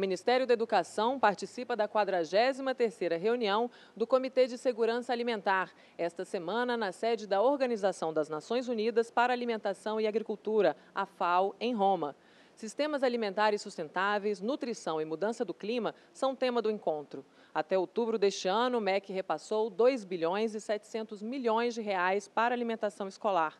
Ministério da Educação participa da 43ª reunião do Comitê de Segurança Alimentar, esta semana na sede da Organização das Nações Unidas para Alimentação e Agricultura, a FAO, em Roma. Sistemas alimentares sustentáveis, nutrição e mudança do clima são tema do encontro. Até outubro deste ano, o MEC repassou 2 bilhões e 700 milhões de reais para alimentação escolar.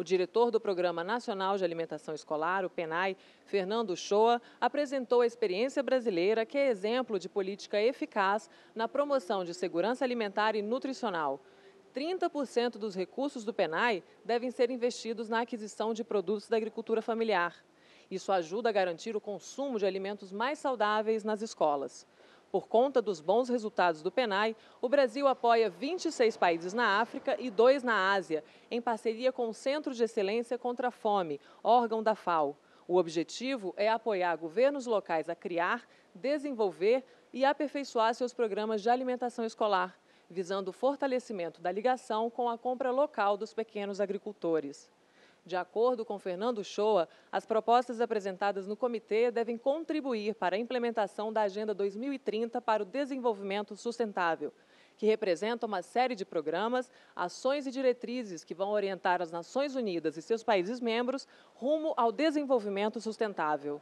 O diretor do Programa Nacional de Alimentação Escolar, o PENAI, Fernando Shoa, apresentou a experiência brasileira, que é exemplo de política eficaz na promoção de segurança alimentar e nutricional. 30% dos recursos do PENAI devem ser investidos na aquisição de produtos da agricultura familiar. Isso ajuda a garantir o consumo de alimentos mais saudáveis nas escolas. Por conta dos bons resultados do PENAI, o Brasil apoia 26 países na África e dois na Ásia, em parceria com o Centro de Excelência contra a Fome, órgão da FAO. O objetivo é apoiar governos locais a criar, desenvolver e aperfeiçoar seus programas de alimentação escolar, visando o fortalecimento da ligação com a compra local dos pequenos agricultores. De acordo com Fernando Shoa, as propostas apresentadas no comitê devem contribuir para a implementação da Agenda 2030 para o Desenvolvimento Sustentável, que representa uma série de programas, ações e diretrizes que vão orientar as Nações Unidas e seus países membros rumo ao desenvolvimento sustentável.